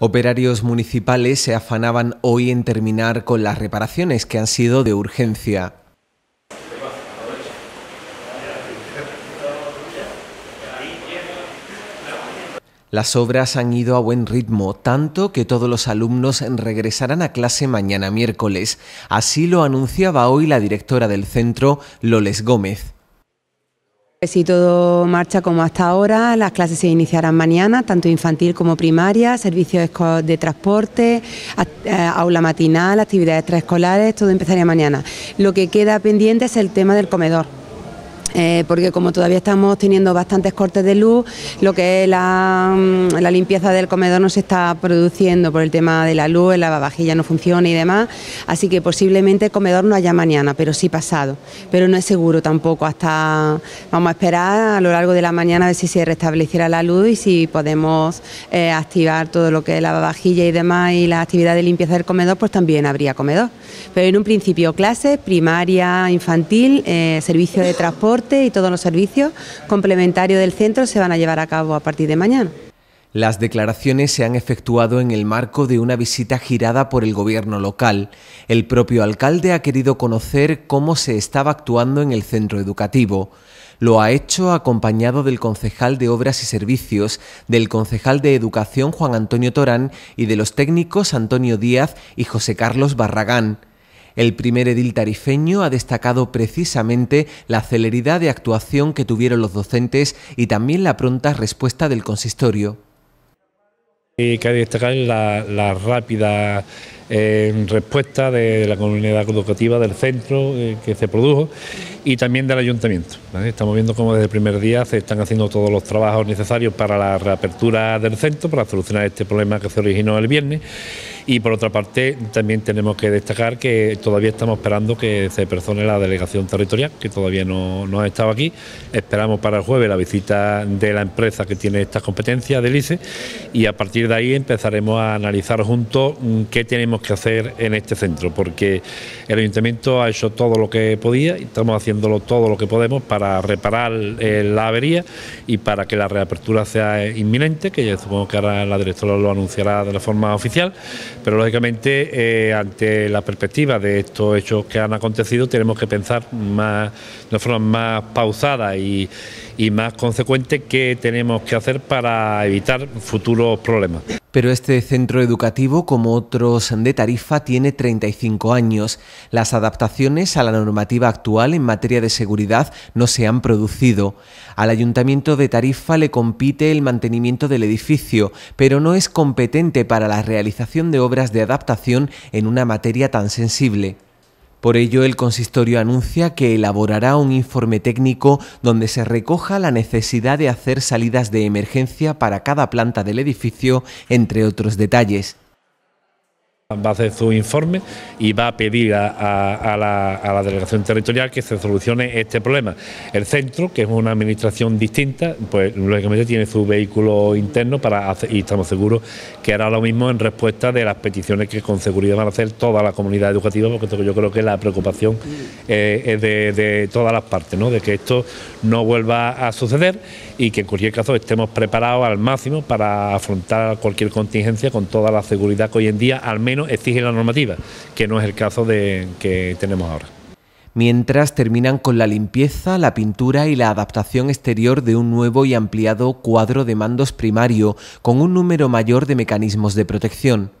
Operarios municipales se afanaban hoy en terminar con las reparaciones que han sido de urgencia. Las obras han ido a buen ritmo, tanto que todos los alumnos regresarán a clase mañana miércoles. Así lo anunciaba hoy la directora del centro, Loles Gómez. Si pues todo marcha como hasta ahora, las clases se iniciarán mañana, tanto infantil como primaria, servicios de transporte, eh, aula matinal, actividades extraescolares, todo empezaría mañana. Lo que queda pendiente es el tema del comedor. Eh, porque como todavía estamos teniendo bastantes cortes de luz, lo que es mm, la, limpieza del comedor no se está produciendo por el tema de la luz, el lavavajilla no funciona y demás, así que posiblemente el comedor no haya mañana, pero sí pasado, pero no es seguro tampoco, hasta vamos a esperar a lo largo de la mañana a ver si se restableciera la luz y si podemos eh, activar todo lo que es lavavajilla y demás y la actividad de limpieza del comedor, pues también habría comedor, pero en un principio clases, primaria, infantil, eh, servicio de transporte, y todos los servicios complementarios del centro se van a llevar a cabo a partir de mañana. Las declaraciones se han efectuado en el marco de una visita girada por el gobierno local. El propio alcalde ha querido conocer cómo se estaba actuando en el centro educativo. Lo ha hecho acompañado del concejal de Obras y Servicios, del concejal de Educación Juan Antonio Torán y de los técnicos Antonio Díaz y José Carlos Barragán. El primer edil tarifeño ha destacado precisamente la celeridad de actuación que tuvieron los docentes y también la pronta respuesta del consistorio. Y que destacar la, rápida eh, respuesta de la comunidad educativa del centro eh, que se produjo y también del ayuntamiento. Estamos viendo cómo desde el primer día se están haciendo todos los trabajos necesarios para la reapertura del centro, para solucionar este problema que se originó el viernes y por otra parte, también tenemos que destacar que todavía estamos esperando que se persone la delegación territorial, que todavía no, ha estado aquí. Esperamos para el jueves la visita de la empresa que tiene estas competencias del ICE y a partir de ahí empezaremos a analizar juntos mm, qué tenemos que hacer en este centro, porque el ayuntamiento ha hecho todo lo que podía y estamos haciéndolo todo lo que podemos para reparar eh, la avería y para que la reapertura sea inminente, que ya supongo que ahora la directora lo anunciará de la forma oficial pero lógicamente, eh, ante la perspectiva de estos hechos que han acontecido, tenemos que pensar más, de una forma más pausada y, y más consecuente qué tenemos que hacer para evitar futuros problemas. Pero este centro educativo, como otros de Tarifa, tiene 35 años. Las adaptaciones a la normativa actual en materia de seguridad no se han producido. Al Ayuntamiento de Tarifa le compite el mantenimiento del edificio, pero no es competente para la realización de obras de adaptación en una materia tan sensible. Por ello, el consistorio anuncia que elaborará un informe técnico donde se recoja la necesidad de hacer salidas de emergencia para cada planta del edificio, entre otros detalles va a hacer su informe y va a pedir a, la, delegación territorial que se solucione este problema. El centro, que es una administración distinta, pues lógicamente tiene su vehículo interno para y estamos seguros que hará lo mismo en respuesta de las peticiones que con seguridad van a hacer toda la comunidad educativa, porque yo creo que la preocupación eh, es de, todas las partes, de que esto no vuelva a suceder y que en cualquier caso estemos preparados al máximo para afrontar cualquier contingencia con toda la seguridad que hoy en día, al menos exige la normativa, que no es el caso de, que tenemos ahora. Mientras terminan con la limpieza, la pintura y la adaptación exterior de un nuevo y ampliado cuadro de mandos primario con un número mayor de mecanismos de protección.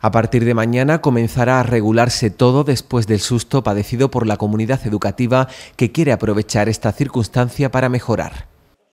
A partir de mañana comenzará a regularse todo después del susto padecido por la comunidad educativa que quiere aprovechar esta circunstancia para mejorar.